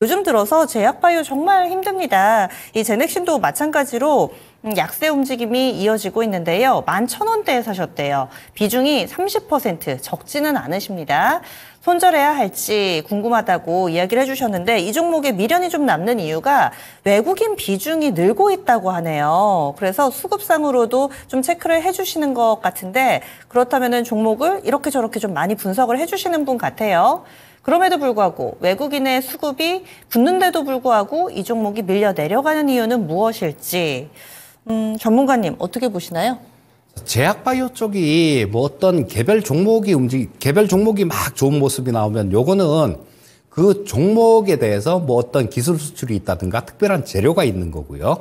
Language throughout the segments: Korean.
요즘 들어서 제약바이오 정말 힘듭니다. 이 제넥신도 마찬가지로 음, 약세 움직임이 이어지고 있는데요. 11,000원대에 사셨대요. 비중이 30% 적지는 않으십니다. 손절해야 할지 궁금하다고 이야기를 해주셨는데 이 종목에 미련이 좀 남는 이유가 외국인 비중이 늘고 있다고 하네요. 그래서 수급상으로도 좀 체크를 해주시는 것 같은데 그렇다면 종목을 이렇게 저렇게 좀 많이 분석을 해주시는 분 같아요. 그럼에도 불구하고 외국인의 수급이 붙는데도 불구하고 이 종목이 밀려 내려가는 이유는 무엇일지 음, 전문가님 어떻게 보시나요? 제약바이오 쪽이 뭐 어떤 개별 종목이 움직 개별 종목이 막 좋은 모습이 나오면 요거는 그 종목에 대해서 뭐 어떤 기술 수출이 있다든가 특별한 재료가 있는 거고요.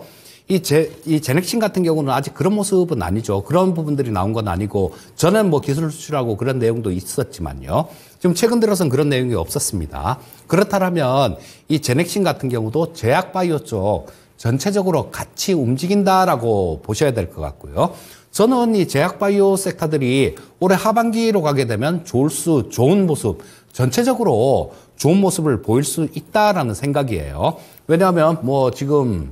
이, 제, 이 제넥신 같은 경우는 아직 그런 모습은 아니죠. 그런 부분들이 나온 건 아니고 저는 뭐 기술 수출하고 그런 내용도 있었지만요. 지금 최근 들어선 그런 내용이 없었습니다. 그렇다면 이 제넥신 같은 경우도 제약바이오 쪽 전체적으로 같이 움직인다라고 보셔야 될 것 같고요. 저는 이 제약바이오 섹터들이 올해 하반기로 가게 되면 좋을 수 좋은 모습, 전체적으로 좋은 모습을 보일 수 있다라는 생각이에요. 왜냐하면 뭐 지금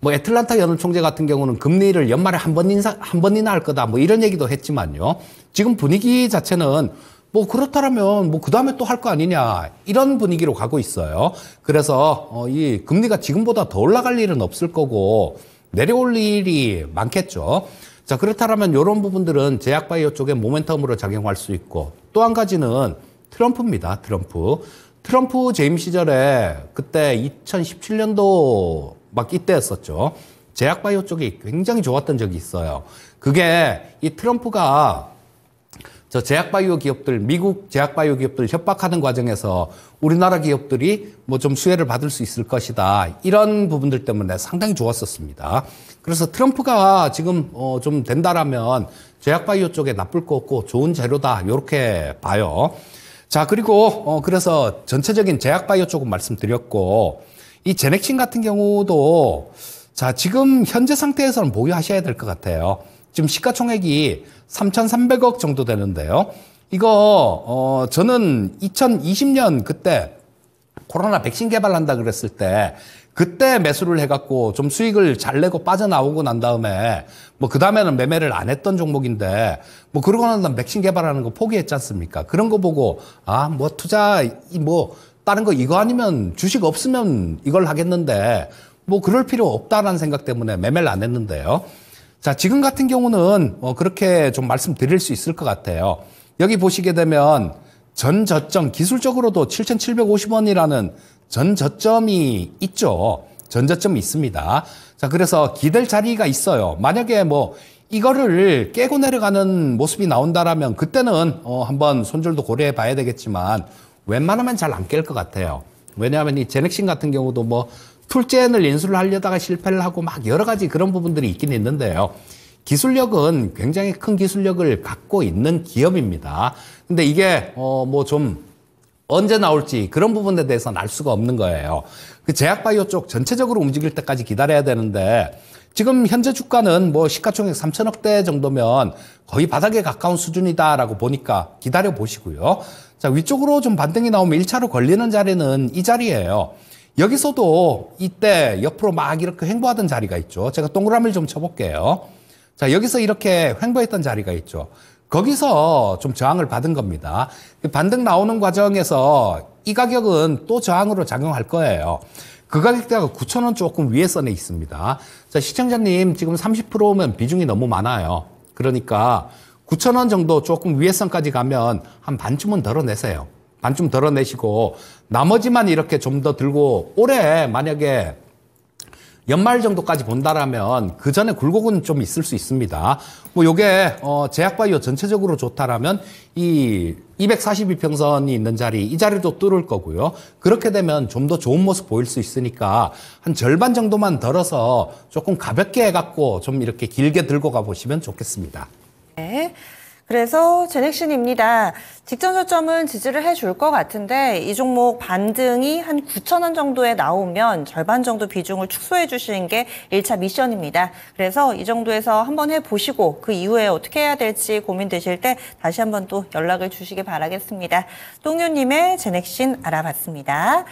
뭐 애틀란타 연합 총재 같은 경우는 금리를 연말에 한번 인상 한번 인하할 거다 뭐 이런 얘기도 했지만요. 지금 분위기 자체는 뭐 그렇다라면 뭐그 다음에 또 할 거 아니냐 이런 분위기로 가고 있어요. 그래서 어, 이 금리가 지금보다 더 올라갈 일은 없을 거고 내려올 일이 많겠죠. 자 그렇다라면 이런 부분들은 제약바이오 쪽에 모멘텀으로 작용할 수 있고 또 한 가지는 트럼프입니다. 트럼프. 트럼프 재임 시절에 그때 2017년도 막 이때였었죠. 제약바이오 쪽이 굉장히 좋았던 적이 있어요. 그게 이 트럼프가 저 제약바이오 기업들, 미국 제약바이오 기업들 협박하는 과정에서 우리나라 기업들이 뭐 좀 수혜를 받을 수 있을 것이다. 이런 부분들 때문에 상당히 좋았었습니다. 그래서 트럼프가 지금 어좀 된다라면 제약바이오 쪽에 나쁠 거 없고 좋은 재료다. 이렇게 봐요. 자, 그리고 어 그래서 전체적인 제약바이오 쪽은 말씀드렸고 이 제넥신 같은 경우도 자, 지금 현재 상태에서는 보유하셔야 될 것 같아요. 지금 시가총액이 3,300억 정도 되는데요. 이거 어 저는 2020년 그때 코로나 백신 개발한다 그랬을 때 그때 매수를 해갖고 좀 수익을 잘 내고 빠져나오고 난 다음에 뭐그 다음에는 매매를 안 했던 종목인데 뭐 그러고 난 다음 백신 개발하는 거 포기했지 않습니까? 그런 거 보고 아 뭐 투자 이뭐 다른 거 이거 아니면 주식 없으면 이걸 하겠는데 뭐 그럴 필요 없다라는 생각 때문에 매매를 안 했는데요. 자, 지금 같은 경우는 어, 그렇게 좀 말씀드릴 수 있을 것 같아요. 여기 보시게 되면 전저점 기술적으로도 7,750원이라는 전저점이 있죠. 전저점이 있습니다. 자, 그래서 기댈 자리가 있어요. 만약에 뭐 이거를 깨고 내려가는 모습이 나온다라면 그때는 어, 한번 손절도 고려해 봐야 되겠지만 웬만하면 잘 안 깰 것 같아요. 왜냐하면 이 제넥신 같은 경우도 뭐 툴젠을 인수를 하려다가 실패를 하고 막 여러 가지 그런 부분들이 있긴 있는데요. 기술력은 굉장히 큰 기술력을 갖고 있는 기업입니다. 근데 이게 어뭐 좀 언제 나올지 그런 부분에 대해서는 알 수가 없는 거예요. 그 제약바이오 쪽 전체적으로 움직일 때까지 기다려야 되는데 지금 현재 주가는 뭐 시가총액 3천억대 정도면 거의 바닥에 가까운 수준이다라고 보니까 기다려 보시고요. 자, 위쪽으로 좀 반등이 나오면 1차로 걸리는 자리는 이 자리예요. 여기서도 이때 옆으로 막 이렇게 횡보하던 자리가 있죠. 제가 동그라미를 좀 쳐볼게요. 자, 여기서 이렇게 횡보했던 자리가 있죠. 거기서 좀 저항을 받은 겁니다. 반등 나오는 과정에서 이 가격은 또 저항으로 작용할 거예요. 그 가격대가 9,000원 조금 위에 선에 있습니다. 자, 시청자님 지금 30%면 비중이 너무 많아요. 그러니까 9,000원 정도 조금 위에 선까지 가면 한 반쯤은 덜어내세요. 반쯤 덜어내시고 나머지만 이렇게 좀 더 들고 올해 만약에 연말 정도까지 본다라면 그 전에 굴곡은 좀 있을 수 있습니다. 뭐 요게 어 제약바이오 전체적으로 좋다라면 이 242평선이 있는 자리 이 자리도 뚫을 거고요. 그렇게 되면 좀 더 좋은 모습 보일 수 있으니까 한 절반 정도만 덜어서 조금 가볍게 해갖고 좀 이렇게 길게 들고 가보시면 좋겠습니다. 네. 그래서 제넥신입니다. 직전 저점은 지지를 해줄 것 같은데 이 종목 반등이 한 9천 원 정도에 나오면 절반 정도 비중을 축소해 주시는 게 1차 미션입니다. 그래서 이 정도에서 한번 해보시고 그 이후에 어떻게 해야 될지 고민되실 때 다시 한번 또 연락을 주시기 바라겠습니다. 똥유님의 제넥신 알아봤습니다.